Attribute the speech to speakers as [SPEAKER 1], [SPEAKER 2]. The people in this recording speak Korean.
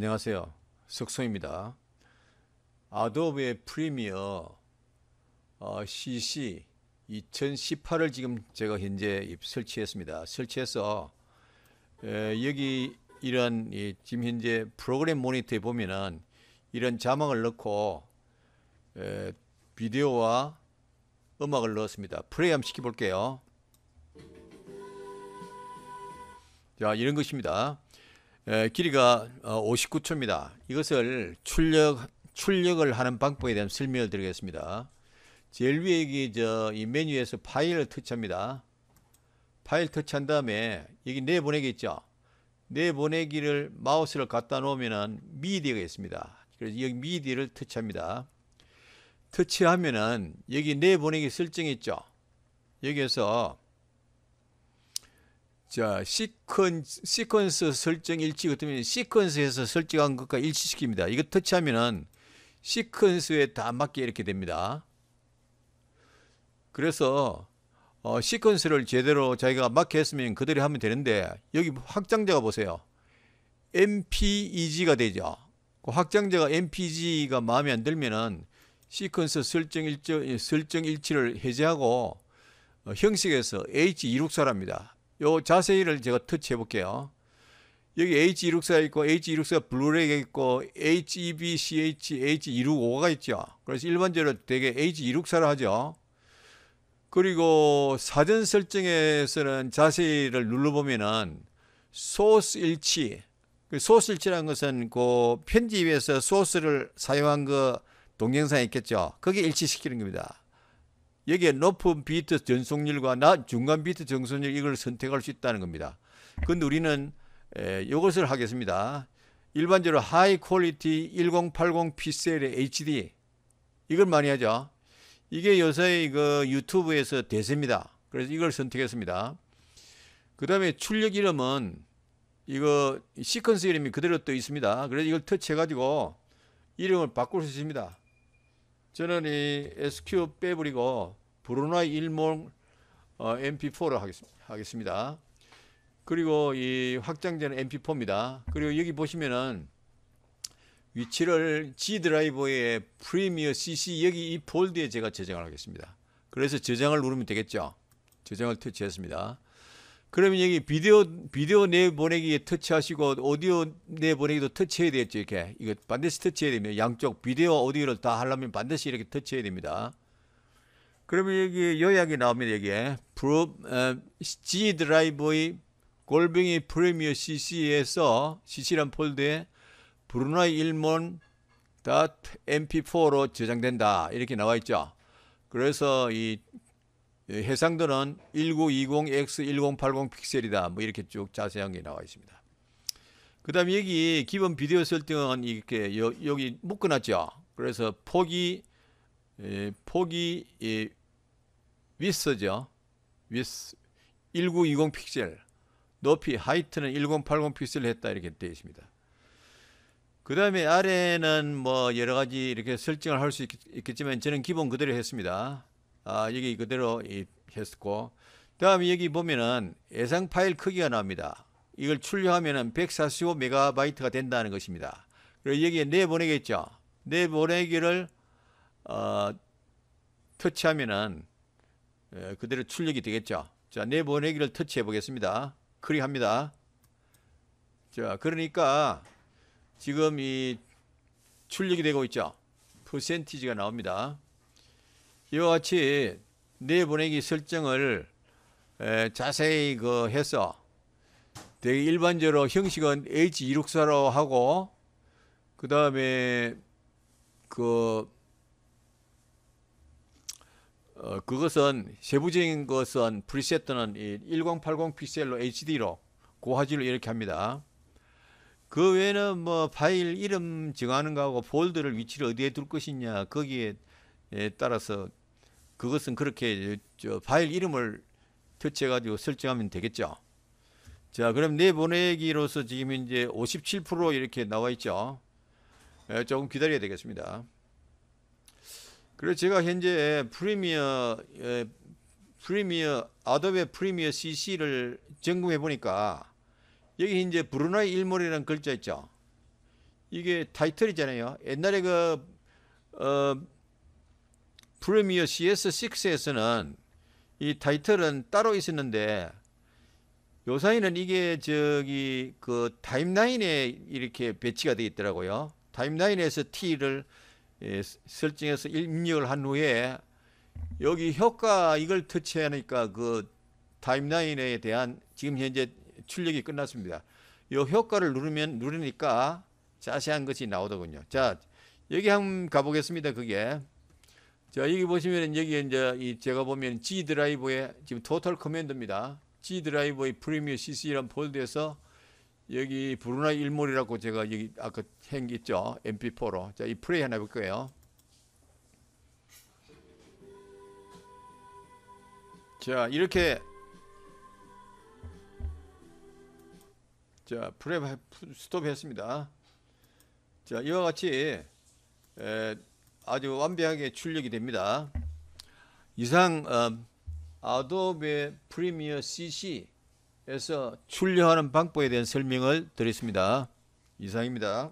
[SPEAKER 1] 안녕하세요. 석성입니다. 아도be 프리미어 CC 어, 2018을 지금 제가 현재 설치했습니다. 설치해서 여기 이런 지금 현재 프로그램 모니터에 보면은 이런 자막을 넣고 비디오와 음악을 넣었습니다. 플레이 한번 시켜볼게요. 자, 이런 것입니다. 예, 길이가 59초입니다. 어, 이것을 출력 출력을 하는 방법에 대한 설명을 드리겠습니다. 제일 위에 저이 메뉴에서 파일을 터치합니다. 파일 터치한 다음에 여기 내보내기 있죠. 내보내기를 마우스를 갖다 놓으면은 미디가 있습니다. 그래서 여기 미디를 터치합니다. 터치하면은 여기 내보내기 설정이 있죠. 여기에서 자, 시퀀, 시퀀스 설정 일치 같으면 시퀀스에서 설정한 것과 일치시킵니다. 이거 터치하면은 시퀀스에 다 맞게 이렇게 됩니다. 그래서 어, 시퀀스를 제대로 자기가 맞게 했으면 그대로 하면 되는데 여기 확장자가 보세요. MPEG가 되죠. 그 확장자가 MPG가 마음에 안 들면은 시퀀스 설정, 일정, 설정 일치를 해제하고 어, 형식에서 H264랍니다. 요 자세히를 제가 터치해 볼게요. 여기 h 2 6 4 있고 h 2 6 4블루레 있고 HEBCH H265가 있죠. 그래서 일반적으로 되게 H264라 하죠. 그리고 사전 설정에서는 자세히를 눌러보면은 소스 일치. 그 소스 일치라는 것은 그 편집에서 소스를 사용한 그 동영상이 있겠죠. 그게 일치시키는 겁니다. 여기에 높은 비트 전송률과나 중간 비트 전속률 이걸 선택할 수 있다는 겁니다. 근데 우리는 에, 이것을 하겠습니다. 일반적으로 하이 퀄리티 1080 p c 의 HD 이걸 많이 하죠. 이게 요새 그 유튜브에서 대세입니다. 그래서 이걸 선택했습니다. 그 다음에 출력 이름은 이거 시퀀스 이름이 그대로 또 있습니다. 그래서 이걸 터치해가지고 이름을 바꿀 수 있습니다. 저는 이 SQ 빼버리고 브루나 일몰 어, MP4로 하겠, 습니다 그리고 이확장재 MP4입니다. 그리고 여기 보시면은 위치를 G 드라이버의 프리미어 CC 여기 이 폴드에 제가 저장을 하겠습니다. 그래서 저장을 누르면 되겠죠. 저장을 터치했습니다. 그러면 여기 비디오 비디오 내보내기에 터치하시고 오디오 내보내기도 터치해야 되겠죠. 이렇게 이거 반드시 터치해야 됩니다. 양쪽 비디오 오디오를 다 하려면 반드시 이렇게 터치해야 됩니다. 그러면 여기 요약이 나옵니다. 여기에 프로 G 드라이브의 골뱅이 프리미어 CC에서 CC란 폴드에 브루나이 일몬 .mp4로 저장된다 이렇게 나와 있죠. 그래서 이 해상도는 1920x1080 픽셀이다. 뭐 이렇게 쭉 자세한 게 나와 있습니다. 그 다음에 여기 기본 비디오 설정은 이렇게 여, 기 묶어놨죠. 그래서 폭이, 폭이 예, 위스죠. 위스 1920 픽셀 높이 하이트는 1080 픽셀 했다 이렇게 되어 있습니다. 그 다음에 아래는 뭐 여러 가지 이렇게 설정을 할 수 있겠지만 저는 기본 그대로 했습니다. 아, 여기 그대로 했고. 다음에 여기 보면은 예상 파일 크기가 나옵니다. 이걸 출력하면은 145메가바이트가 된다는 것입니다. 그리고 여기에 내보내겠죠. 내보내기를 어, 터치하면은 예, 그대로 출력이 되겠죠. 자, 내보내기를 터치해 보겠습니다. 클릭합니다. 자, 그러니까 지금 이 출력이 되고 있죠. 퍼센티지가 나옵니다. 이와 같이 내보내기 설정을 에, 예, 자세히 그 해서 되게 일반적으로 형식은 H264로 하고 그 다음에 그 어, 그것은 세부적인 것은 프리셋들는1080 픽셀로 HD로 고화질로 이렇게 합니다. 그 외에는 뭐 파일 이름 정하는 거하고 폴더를 위치를 어디에 둘 것이냐 거기에 따라서 그것은 그렇게 파일 이름을 터치해 가지고 설정하면 되겠죠. 자, 그럼 내보내기로서 지금 이제 57% 이렇게 나와 있죠. 조금 기다려야 되겠습니다. 그래서 제가 현재 프리미어 예, 프리미어 아도베 프리미어 CC를 점검해 보니까 여기 이제 브루나이 일몰이라는 글자 있죠. 이게 타이틀이잖아요. 옛날에 그 어, 프리미어 CS6에서는 이 타이틀은 따로 있었는데 요사이는 이게 저기 그 타임라인에 이렇게 배치가 되어 있더라고요. 타임라인에서 T를 예, 설정해서 입력을 한 후에 여기 효과 이걸 터치하니까 그 타임라인에 대한 지금 현재 출력이 끝났습니다. 요 효과를 누르면 누르니까 자세한 것이 나오더군요. 자, 여기 한번 가보겠습니다. 그게. 자, 여기 보시면 여기 이제 제가 보면 G 드라이브에 지금 토탈 커맨드입니다. G 드라이브의 프리미어 CC라는 폴더에서 여기 브루나이 일몰이라고 제가 여기 아까 행기 죠 MP4로. 자, 이 플레이 하나 볼 거예요. 자, 이렇게 자, 프레 스톱 했습니다. 자, 이와 같이 에, 아주 완벽하게 출력이 됩니다. 이상 어, 음, 아도베 프리미어 CC 그래서 출력하는 방법에 대한 설명을 드렸습니다. 이상입니다.